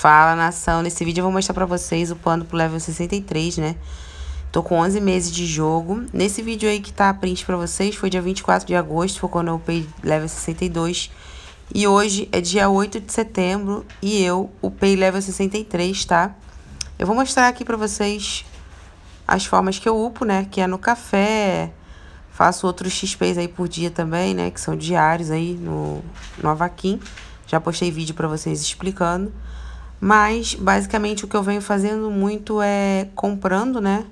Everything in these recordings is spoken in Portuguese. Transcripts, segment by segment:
Fala, nação. Nesse vídeo eu vou mostrar pra vocês o plano pro level 63, né? Tô com 11 meses de jogo. Nesse vídeo aí que tá a print pra vocês, foi dia 24 de agosto, foi quando eu upei level 62. E hoje é dia 8 de setembro e eu upei level 63, tá? Eu vou mostrar aqui pra vocês as formas que eu upo, né? Que é no café, faço outros XPs aí por dia também, né? Que são diários aí no, no Avaquim. Já postei vídeo pra vocês explicando. Mas basicamente o que eu venho fazendo muito é comprando, né?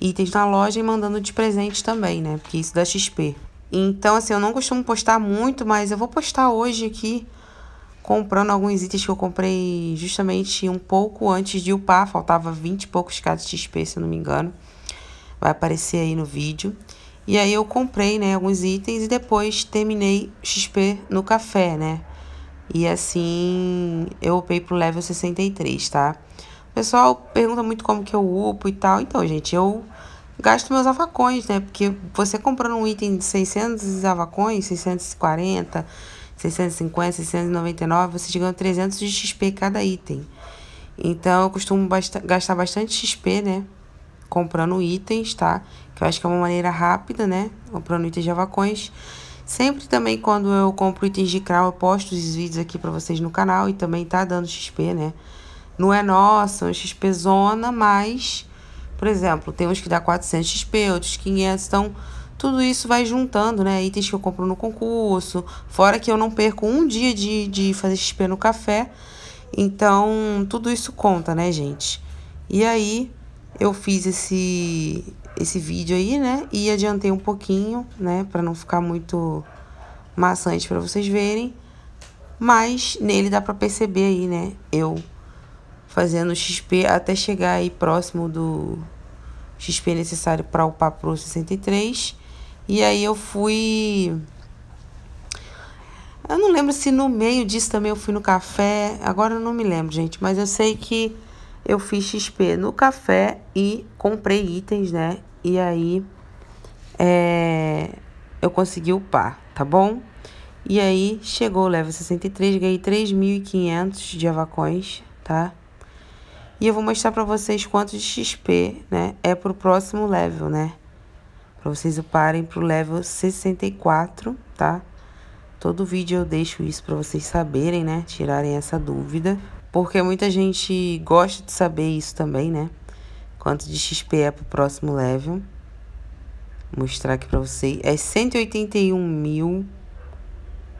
Itens na loja e mandando de presente também, né? Porque isso dá XP. Então, assim, eu não costumo postar muito, mas eu vou postar hoje aqui comprando alguns itens que eu comprei justamente um pouco antes de upar. Faltava 20 e poucos casos de XP, se eu não me engano. Vai aparecer aí no vídeo. E aí eu comprei, né, alguns itens e depois terminei XP no café, né? E assim, eu upei pro level 63, tá? O pessoal pergunta muito como que eu upo e tal. Então, gente, eu gasto meus avacões, né? Porque você comprando um item de 600 avacões, 640, 650, 699, você ganha 300 de XP cada item. Então, eu costumo gastar bastante XP, né? Comprando itens, tá? Que eu acho que é uma maneira rápida, né? Comprando itens de avacões. Sempre também quando eu compro itens de crawl, eu posto os vídeos aqui para vocês no canal e também tá dando XP, né? Não é nossa, é um XP zona, mas, por exemplo, tem uns que dá 400 XP, outros 500, então tudo isso vai juntando, né? Itens que eu compro no concurso, fora que eu não perco um dia de, de fazer XP no café, então tudo isso conta, né, gente? E aí eu fiz esse, esse vídeo aí, né? E adiantei um pouquinho, né? Pra não ficar muito maçante pra vocês verem. Mas nele dá pra perceber aí, né? Eu fazendo XP até chegar aí próximo do XP necessário para upar pro 63. E aí eu fui... Eu não lembro se no meio disso também eu fui no café. Agora eu não me lembro, gente. Mas eu sei que eu fiz XP no café e comprei itens, né? e aí é, eu consegui o par, tá bom? E aí chegou o level 63, ganhei 3.500 de avacões, tá? E eu vou mostrar pra vocês quanto de XP, né, é pro próximo level, né? Pra vocês uparem pro level 64, tá? Todo vídeo eu deixo isso pra vocês saberem, né? Tirarem essa dúvida. Porque muita gente gosta de saber isso também, né? Quanto de XP é pro próximo level? Vou mostrar aqui pra vocês. É 181 mil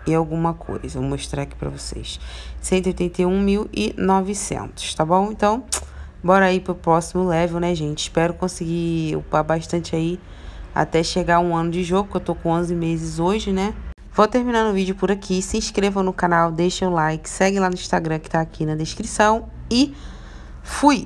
e alguma coisa. Vou mostrar aqui pra vocês. 181.900, tá bom? Então, bora aí pro próximo level, né, gente? Espero conseguir upar bastante aí até chegar um ano de jogo, que eu tô com 11 meses hoje, né? Vou terminando o vídeo por aqui. Se inscrevam no canal, deixem o like, segue lá no Instagram que tá aqui na descrição e fui!